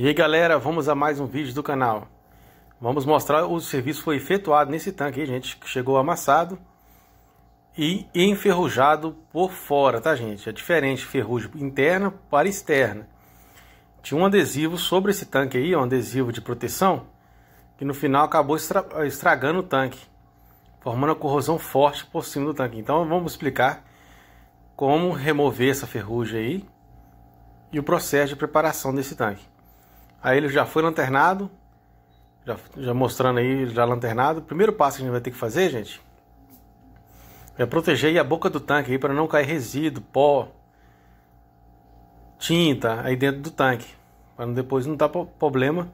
E aí galera, vamos a mais um vídeo do canal. Vamos mostrar o serviço foi efetuado nesse tanque, gente, que chegou amassado e enferrujado por fora, tá gente? É diferente ferrugem interna para externa. Tinha um adesivo sobre esse tanque aí, um adesivo de proteção, que no final acabou estra estragando o tanque, formando a corrosão forte por cima do tanque. Então vamos explicar como remover essa ferrugem aí e o processo de preparação desse tanque. Aí ele já foi lanternado, já, já mostrando aí, já lanternado. O primeiro passo que a gente vai ter que fazer, gente, é proteger a boca do tanque aí para não cair resíduo, pó, tinta aí dentro do tanque, para depois não dar problema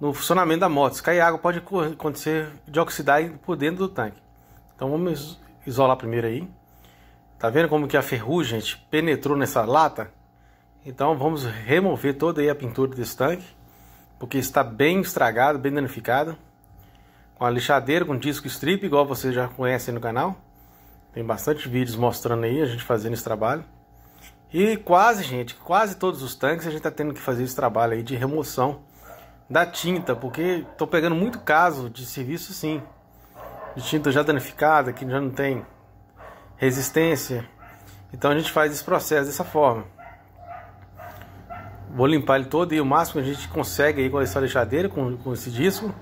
no funcionamento da moto. Se cair água, pode acontecer de oxidar por dentro do tanque. Então vamos isolar primeiro aí. Tá vendo como que a ferrugem, gente, penetrou nessa lata? Então vamos remover toda a pintura desse tanque, porque está bem estragado, bem danificado. Com a lixadeira, com disco strip, igual vocês já conhecem no canal. Tem bastante vídeos mostrando aí, a gente fazendo esse trabalho. E quase, gente, quase todos os tanques a gente está tendo que fazer esse trabalho aí de remoção da tinta, porque estou pegando muito caso de serviço sim, de tinta já danificada, que já não tem resistência. Então a gente faz esse processo dessa forma. Vou limpar ele todo e o máximo que a gente consegue aí com essa lixadeira, com, com esse disco.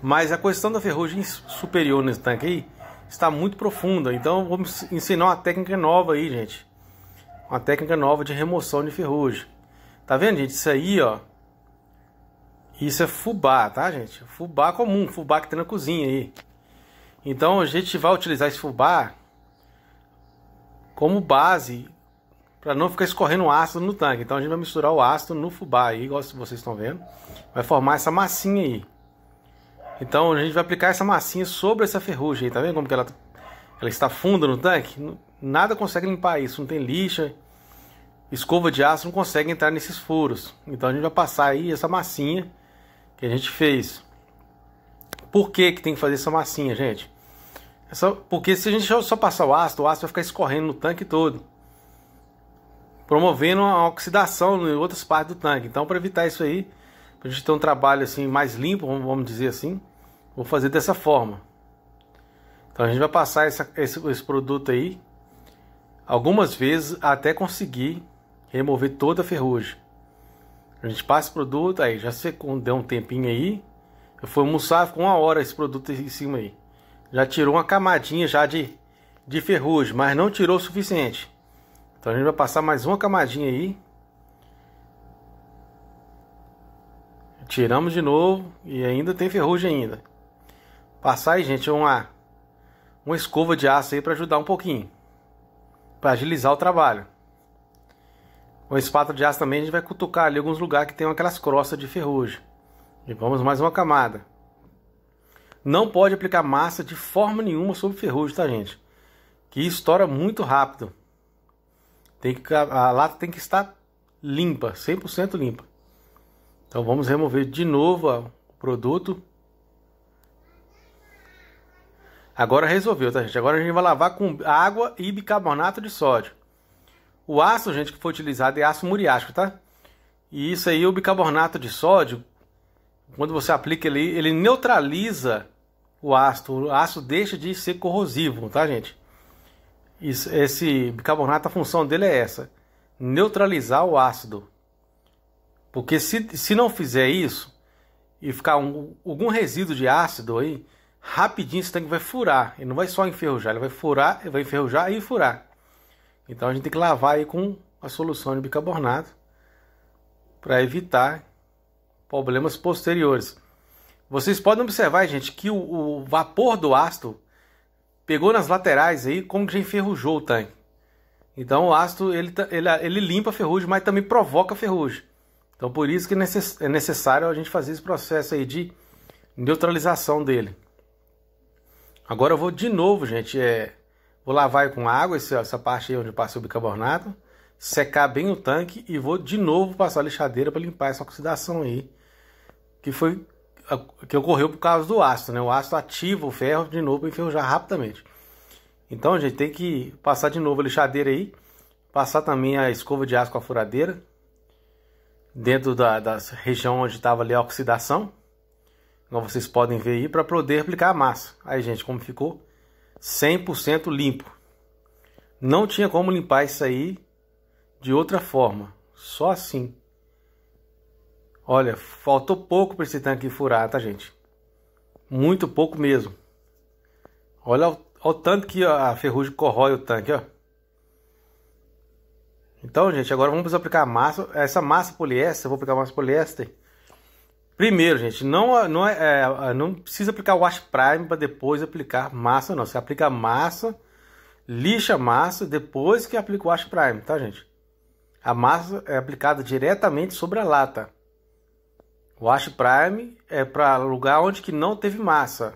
Mas a questão da ferrugem superior nesse tanque aí está muito profunda. Então vamos ensinar uma técnica nova aí, gente. Uma técnica nova de remoção de ferrugem. Tá vendo, gente? Isso aí, ó. Isso é fubá, tá, gente? Fubá comum, fubá que tem na cozinha aí. Então a gente vai utilizar esse fubá como base para não ficar escorrendo ácido no tanque. Então a gente vai misturar o ácido no fubá aí, igual vocês estão vendo. Vai formar essa massinha aí. Então a gente vai aplicar essa massinha sobre essa ferrugem aí, tá vendo como que ela, tá, ela está funda no tanque? Nada consegue limpar isso, não tem lixa, escova de aço não consegue entrar nesses furos. Então a gente vai passar aí essa massinha que a gente fez. Por que, que tem que fazer essa massinha, gente? É só, porque se a gente só passar o ácido, o ácido vai ficar escorrendo no tanque todo promovendo a oxidação em outras partes do tanque. Então, para evitar isso aí, para a gente ter um trabalho assim mais limpo, vamos dizer assim, vou fazer dessa forma. Então, a gente vai passar essa, esse, esse produto aí algumas vezes até conseguir remover toda a ferrugem. A gente passa o produto, aí já secou, deu um tempinho aí. Eu fui almoçar, ficou uma hora esse produto em cima aí. Já tirou uma camadinha já de, de ferrugem, mas não tirou o suficiente. Então a gente vai passar mais uma camadinha aí. Tiramos de novo e ainda tem ferrugem ainda. Passar aí, gente, uma, uma escova de aço aí para ajudar um pouquinho. Para agilizar o trabalho. Uma espátula de aço também a gente vai cutucar ali alguns lugares que tem aquelas crostas de ferrugem. E vamos mais uma camada. Não pode aplicar massa de forma nenhuma sobre ferrugem, tá gente? Que estoura muito rápido. Tem que, a lata tem que estar limpa, 100% limpa. Então vamos remover de novo o produto. Agora resolveu, tá gente? Agora a gente vai lavar com água e bicarbonato de sódio. O aço, gente, que foi utilizado é aço muriático, tá? E isso aí, o bicarbonato de sódio, quando você aplica ele, ele neutraliza o ácido. O ácido deixa de ser corrosivo, tá, gente? Isso, esse bicarbonato, a função dele é essa: neutralizar o ácido. Porque se, se não fizer isso e ficar um, algum resíduo de ácido aí, rapidinho esse tanque vai furar. Ele não vai só enferrujar, ele vai furar, vai enferrujar e furar. Então a gente tem que lavar aí com a solução de bicarbonato para evitar problemas posteriores. Vocês podem observar, gente, que o, o vapor do ácido pegou nas laterais aí, como já enferrujou o tanque. Então o ácido ele, ele, ele limpa a ferrugem, mas também provoca a ferrugem. Então por isso que é, é necessário a gente fazer esse processo aí de neutralização dele. Agora eu vou de novo, gente, é, vou lavar com água essa parte aí onde passa o bicarbonato, secar bem o tanque e vou de novo passar a lixadeira para limpar essa oxidação aí, que foi que ocorreu por causa do ácido, né? O ácido ativa o ferro de novo para enferrujar rapidamente. Então, a gente tem que passar de novo a lixadeira aí, passar também a escova de aço com a furadeira, dentro da, das região onde estava ali a oxidação, como vocês podem ver aí, para poder aplicar a massa. Aí, gente, como ficou? 100% limpo. Não tinha como limpar isso aí de outra forma, só assim. Olha, faltou pouco para esse tanque furar, tá, gente? Muito pouco mesmo. Olha o, tanto que a ferrugem corrói o tanque, ó. Então, gente, agora vamos aplicar massa, essa massa poliéster, eu vou aplicar massa poliéster. Primeiro, gente, não, não, é, é, é não precisa aplicar o wash prime para depois aplicar massa, não. Você aplica massa, lixa a massa, depois que aplica o wash prime, tá, gente? A massa é aplicada diretamente sobre a lata. Watch Prime é para lugar onde que não teve massa.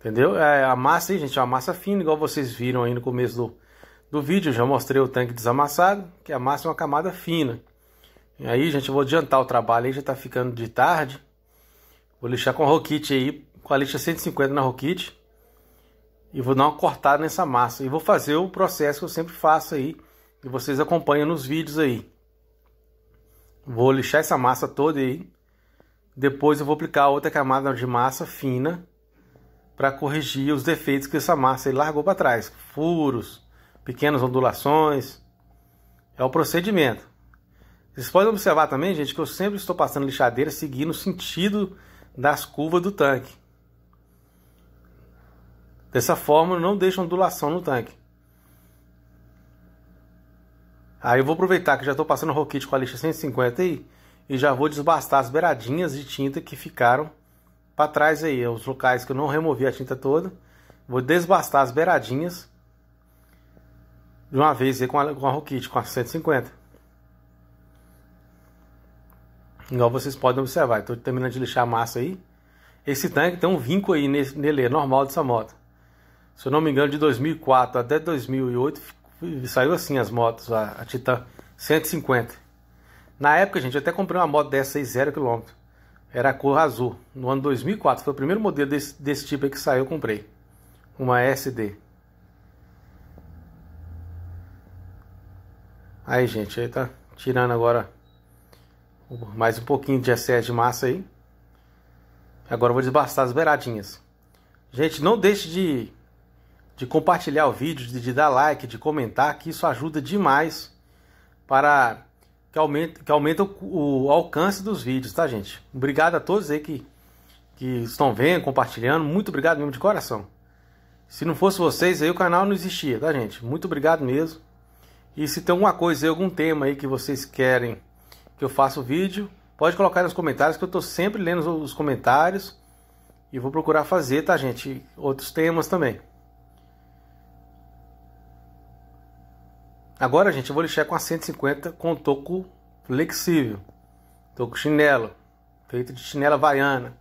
Entendeu? É, a massa aí, gente, é uma massa fina, igual vocês viram aí no começo do, do vídeo. Eu já mostrei o tanque desamassado, que a massa é uma camada fina. E aí, gente, eu vou adiantar o trabalho aí, já tá ficando de tarde. Vou lixar com a Rockit aí, com a lixa 150 na roquite, E vou dar uma cortada nessa massa. E vou fazer o processo que eu sempre faço aí. E vocês acompanham nos vídeos aí. Vou lixar essa massa toda aí. Depois eu vou aplicar outra camada de massa fina para corrigir os defeitos que essa massa largou para trás, furos, pequenas ondulações. É o procedimento. Vocês podem observar também, gente, que eu sempre estou passando lixadeira seguindo o sentido das curvas do tanque. Dessa forma, não deixa ondulação no tanque. Aí eu vou aproveitar que já estou passando o roquete com a lixa 150 aí e já vou desbastar as beiradinhas de tinta que ficaram para trás aí, os locais que eu não removi a tinta toda. Vou desbastar as beiradinhas de uma vez aí com a, com a roquete, com a 150. Igual vocês podem observar, estou terminando de lixar a massa aí. Esse tanque tem um vinco aí nesse, nele, é normal dessa moto. Se eu não me engano, de 2004 até 2008 saiu assim as motos, a, a Titan 150. Na época, gente, eu até comprei uma moto dessa aí, 0km. Era a cor azul, no ano 2004. Foi o primeiro modelo desse, desse tipo aí que saiu, eu comprei. Uma SD. Aí, gente, aí tá tirando agora mais um pouquinho de excesso de massa aí. Agora eu vou desbastar as beiradinhas. Gente, não deixe de de compartilhar o vídeo, de, de dar like, de comentar, que isso ajuda demais para que aumenta, que o, o, alcance dos vídeos, tá, gente? Obrigado a todos aí que, que estão vendo, compartilhando. Muito obrigado mesmo de coração. Se não fosse vocês aí, o canal não existia, tá, gente? Muito obrigado mesmo. E se tem alguma coisa aí, algum tema aí que vocês querem que eu faça o vídeo, pode colocar nos comentários, que eu estou sempre lendo os comentários. E vou procurar fazer, tá, gente? Outros temas também. Agora, gente, eu vou lixar com a 150 com toco flexível. Toco chinelo, feito de chinela vaiana.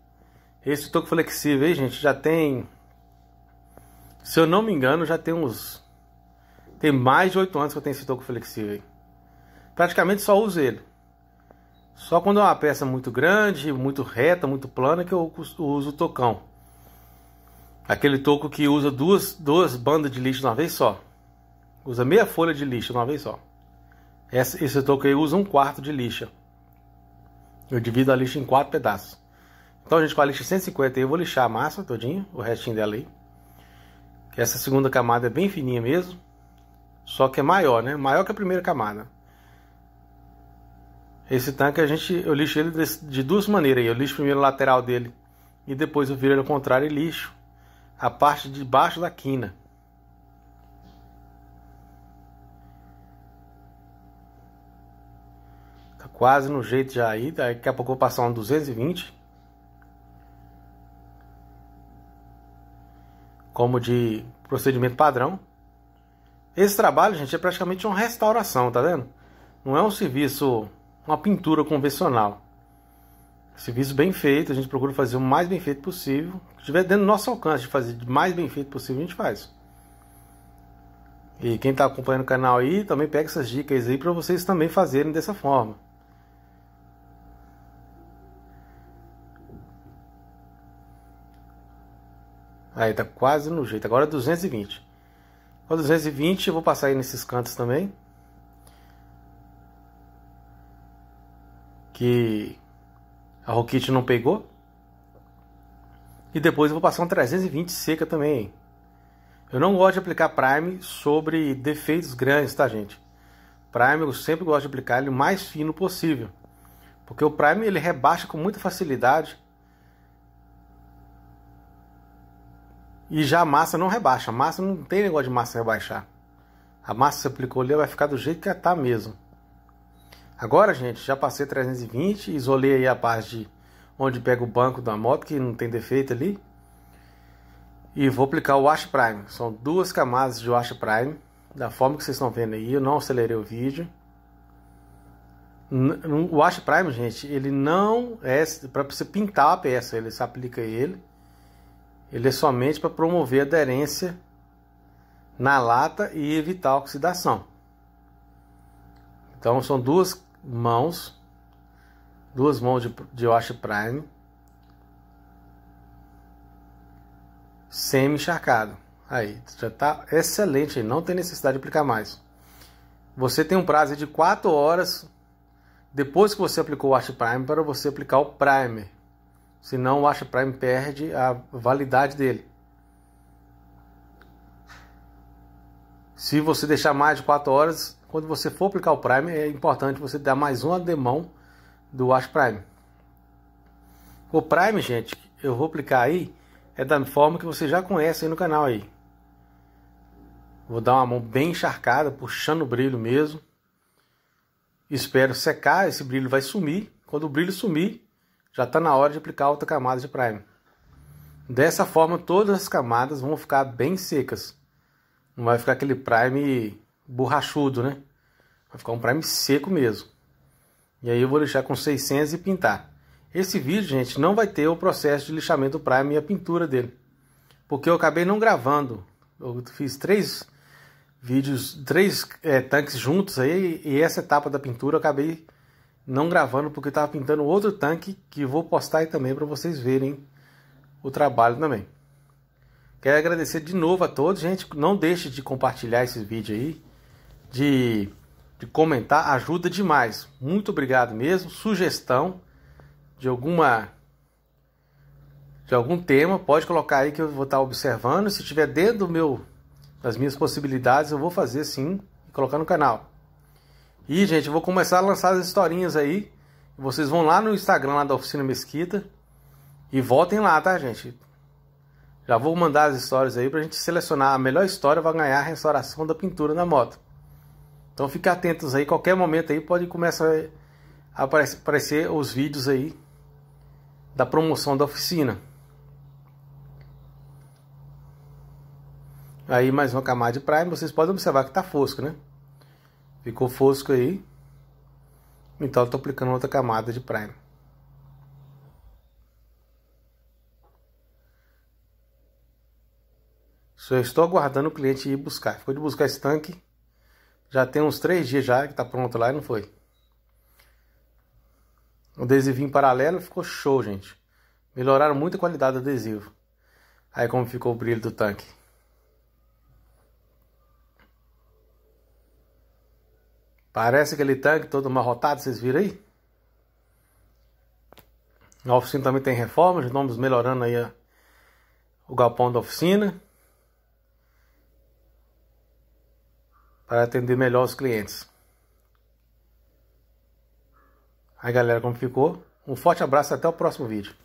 Esse toco flexível aí, gente, já tem... Se eu não me engano, já tem uns... Tem mais de 8 anos que eu tenho esse toco flexível aí. Praticamente só uso ele. Só quando é uma peça muito grande, muito reta, muito plana que eu uso o tocão. Aquele toco que usa duas, duas bandas de lixo de uma vez só. Usa meia folha de lixa uma vez só. Esse, esse toco aí usa um quarto de lixa. Eu divido a lixa em quatro pedaços. Então, gente, com a lixa 150 eu vou lixar a massa todinha, o restinho dela aí. Essa segunda camada é bem fininha mesmo, só que é maior, né? Maior que a primeira camada. Esse tanque a gente, eu lixo ele de duas maneiras aí. Eu lixo primeiro a lateral dele e depois eu viro ele ao contrário e lixo a parte de baixo da quina. Quase no jeito já aí. Daqui a pouco vou passar um 220. Como de procedimento padrão. Esse trabalho, gente, é praticamente uma restauração, tá vendo? Não é um serviço, uma pintura convencional. serviço bem feito, a gente procura fazer o mais bem feito possível. Se estiver dentro do nosso alcance de fazer o mais bem feito possível, a gente faz. E quem está acompanhando o canal aí, também pega essas dicas aí para vocês também fazerem dessa forma. Aí tá quase no jeito. Agora é 220. Com 220 eu vou passar aí nesses cantos também. Que a Rocket não pegou. E depois eu vou passar um 320 seca também. Eu não gosto de aplicar Prime sobre defeitos grandes, tá gente? Prime eu sempre gosto de aplicar ele o mais fino possível. Porque o Prime ele rebaixa com muita facilidade E já a massa não rebaixa. A massa não tem negócio de massa rebaixar. A massa que você aplicou ali vai ficar do jeito que está mesmo. Agora, gente, já passei 320, isolei aí a parte de onde pega o banco da moto, que não tem defeito ali. E vou aplicar o wash prime. São duas camadas de wash prime, da forma que vocês estão vendo aí. Eu não acelerei o vídeo. O wash prime, gente, ele não é para você pintar a peça, ele se aplica ele ele é somente para promover aderência na lata e evitar a oxidação. Então são duas mãos, duas mãos de, de wash prime semi encharcado. Aí já está excelente, não tem necessidade de aplicar mais. Você tem um prazo de 4 horas depois que você aplicou o wash prime para você aplicar o primer. Senão o Asha Prime perde a validade dele. Se você deixar mais de 4 horas, quando você for aplicar o Prime, é importante você dar mais um ademão do Ash Prime. O Prime, gente, eu vou aplicar aí, é da forma que você já conhece aí no canal aí. Vou dar uma mão bem encharcada, puxando o brilho mesmo. Espero secar, esse brilho vai sumir. Quando o brilho sumir, já está na hora de aplicar outra camada de prime. Dessa forma, todas as camadas vão ficar bem secas. Não vai ficar aquele prime borrachudo, né? Vai ficar um prime seco mesmo. E aí eu vou lixar com 600 e pintar. Esse vídeo, gente, não vai ter o processo de lixamento do prime e a pintura dele. Porque eu acabei não gravando. Eu fiz três vídeos, três é, tanques juntos aí. E essa etapa da pintura eu acabei não gravando porque eu estava pintando outro tanque que vou postar aí também para vocês verem o trabalho também. Quero agradecer de novo a todos, gente. Não deixe de compartilhar esse vídeo aí, de, de comentar, ajuda demais. Muito obrigado mesmo. Sugestão de alguma de algum tema, pode colocar aí que eu vou estar tá observando. Se tiver dentro do meu das minhas possibilidades, eu vou fazer sim e colocar no canal. E, gente, eu vou começar a lançar as historinhas aí. Vocês vão lá no Instagram lá da Oficina Mesquita e votem lá, tá, gente? Já vou mandar as histórias aí pra gente selecionar a melhor história vai ganhar a restauração da pintura na moto. Então fiquem atentos aí, qualquer momento aí pode começar a aparecer os vídeos aí da promoção da oficina. Aí mais uma camada de prime, vocês podem observar que tá fosco, né? Ficou fosco aí. Então eu tô aplicando outra camada de primer. Só estou aguardando o cliente ir buscar. Ficou de buscar esse tanque. Já tem uns três dias já que tá pronto lá e não foi. O adesivinho paralelo ficou show, gente. Melhoraram muito a qualidade do adesivo. Aí como ficou o brilho do tanque. Parece aquele tanque todo amarrotado, vocês viram aí? A oficina também tem reforma, já estamos melhorando aí a, o galpão da oficina. Para atender melhor os clientes. Aí galera, como ficou? Um forte abraço e até o próximo vídeo.